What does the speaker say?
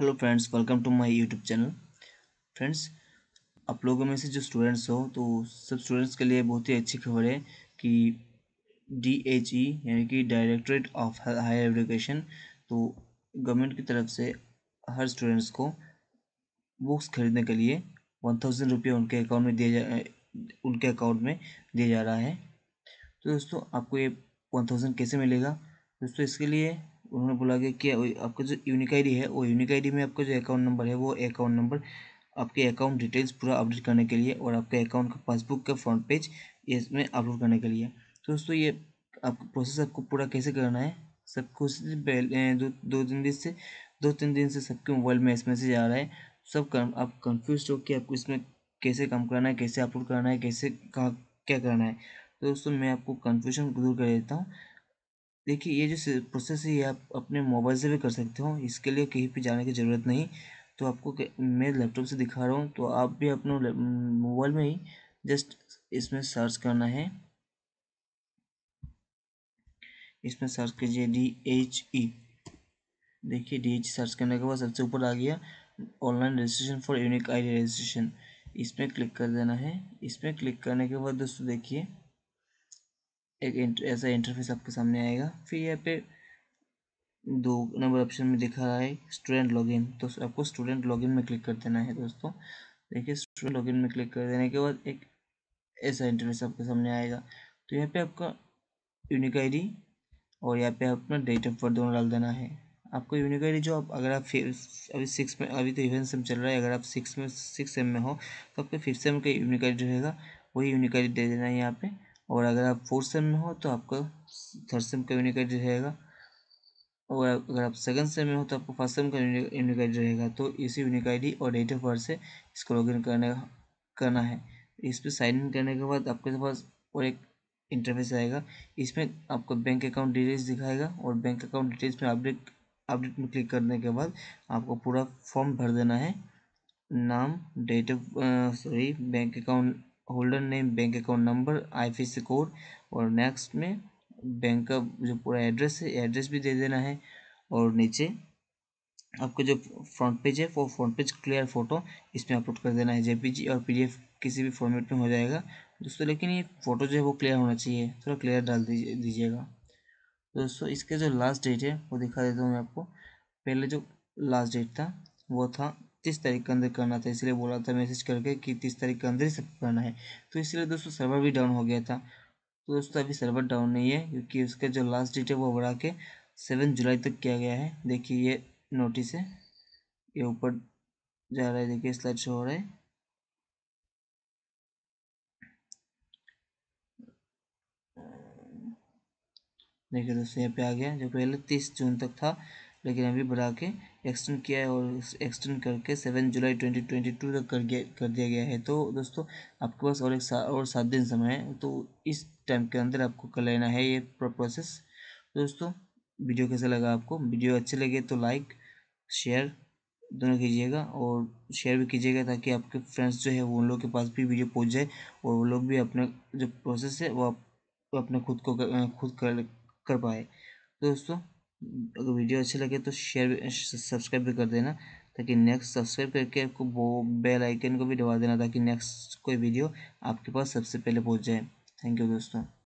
hello friends welcome to my YouTube channel friends आप लोगों में से जो स्टूडेंट्स हो तो सब स्टूडेंट्स के लिए बहुत ही अच्छी खबर है कि डी एच ई यानी कि डायरेक्टरेट ऑफ हायर एजुकेशन तो गवर्नमेंट की तरफ से हर स्टूडेंट्स को बुक्स खरीदने के लिए वन थाउजेंड रुपये उनके अकाउंट में दिया जा उनके अकाउंट में दिया जा रहा है तो दोस्तों आपको ये वन थाउजेंड कैसे मिलेगा दोस्तों इसके लिए उन्होंने बोला कि क्या आपका जो यूनिक आईडी है वो यूनिक आईडी में आपका जो अकाउंट नंबर है वो अकाउंट नंबर आपके अकाउंट डिटेल्स पूरा अपडेट करने के लिए और आपके अकाउंट का पासबुक का फ्रंट पेज इसमें अपलोड करने के लिए तो दोस्तों ये आप प्रोसेस आपको पूरा कैसे करना है सब कुछ दो दो तीन दिन से दो तीन दिन से सबके मोबाइल में एस मैसेज आ रहा है सब कर, आप कंफ्यूज हो कि आपको इसमें कैसे काम करना है कैसे अपलोड करना है कैसे कहाँ क्या करना है तो दोस्तों मैं आपको कन्फ्यूजन दूर कर देता हूँ देखिए ये जो प्रोसेस है ये आप अपने मोबाइल से भी कर सकते हो इसके लिए कहीं पे जाने की ज़रूरत नहीं तो आपको मैं लैपटॉप से दिखा रहा हूँ तो आप भी अपने मोबाइल में ही जस्ट इसमें सर्च करना है इसमें सर्च कीजिए डी एच ई देखिए डी एच e सर्च करने के बाद सबसे ऊपर आ गया online registration for unique ID registration इसमें क्लिक कर देना है इसमें क्लिक करने के बाद दोस्तों देखिए एक ऐसा इंटरफेस आपके सामने आएगा फिर यहाँ पे दो नंबर ऑप्शन में दिखा रहा है स्टूडेंट लॉगिन तो आपको स्टूडेंट लॉगिन में क्लिक कर देना है दोस्तों देखिए स्टूडेंट लॉगिन में क्लिक कर देने के बाद एक ऐसा इंटरफेस आपके सामने आएगा तो यहाँ पे आपका यूनिक आई और यहाँ पे अपना डेट ऑफ बर्थ दोनों डाल देना है आपको यूनिक आई जो आप अगर आप अभी सिक्स में अभी तो इवेंट सेम चल रहा है अगर आप सिक्स में सिक्स सेम में हो तो आपके फिफ्थ सेम का यूनिक आई रहेगा वही यूनिक आई दे देना है यहाँ पर और अगर आप फोर्थ सेम में हो तो आपका थर्ड सेम का यूनिकेट रहेगा और अगर आप सेकंड सेम में हो तो आपको फर्स्ट सेम का यूनिक आई रहेगा तो इसी यूनिक आई और डेट ऑफ बर्थ से इसको लॉग इन करने करना है इस पर साइन इन करने के बाद आपके पास और एक इंटरफेस आएगा इसमें आपको बैंक अकाउंट डिटेल्स दिखाएगा और बैंक अकाउंट डिटेल्स में अपडेट अपडेट में क्लिक करने के बाद आपको पूरा फॉर्म भर देना है नाम date of sorry bank account holder name bank account number IFSC code और नेक्स्ट में बैंक का जो पूरा एड्रेस है एड्रेस भी दे देना है और नीचे आपका जो फ्रंट पेज है वो फ्रंट पेज क्लियर फोटो इसमें अपलोड कर देना है जेपीजी और पीडीएफ किसी भी फॉर्मेट में हो जाएगा दोस्तों लेकिन ये फ़ोटो जो है वो क्लियर होना चाहिए थोड़ा क्लियर डाल दीजिएगा दोस्तों इसके जो लास्ट डेट है वो दिखा देता हूँ मैं आपको पहले जो लास्ट डेट था वो था तीस तारीख के अंदर करना था इसलिए बोला था मैसेज करके कि तीस तारीख के अंदर ही सब करना है तो इसलिए दोस्तों सर्वर भी डाउन हो गया था तो दोस्तों अभी सर्वर डाउन नहीं है क्योंकि उसका जो लास्ट डेट है वो बढ़ा के सेवन जुलाई तक किया गया है देखिए ये नोटिस है ये ऊपर जा रहा है देखिए स्लाइड शो हो रहा है देखिए दोस्तों यहाँ पे आ गया जो पहले तीस जून तक था लेकिन अभी बढ़ा के एक्सटेंड किया है और एक्सटेंड करके सेवन जुलाई ट्वेंटी ट्वेंटी टू तक कर गया कर दिया गया है तो दोस्तों आपके पास और एक सा, और सात दिन समय है तो इस टाइम के अंदर आपको कर लेना है ये प्रोसेस दोस्तों वीडियो कैसा लगा आपको वीडियो अच्छे लगे तो लाइक शेयर दोनों कीजिएगा और शेयर भी कीजिएगा ताकि आपके फ्रेंड्स जो है वो उन लोग के पास भी वीडियो पहुंच जाए और वो लोग भी अपने जो प्रोसेस है वो अपने खुद को कर, खुद कर कर पाए दोस्तों अगर वीडियो अच्छी लगे तो शेयर सब्सक्राइब भी कर देना ताकि नेक्स्ट सब्सक्राइब करके आपको वो बेल आइकन को भी दबा देना ताकि नेक्स्ट कोई वीडियो आपके पास सबसे पहले पहुंच जाए थैंक यू दोस्तों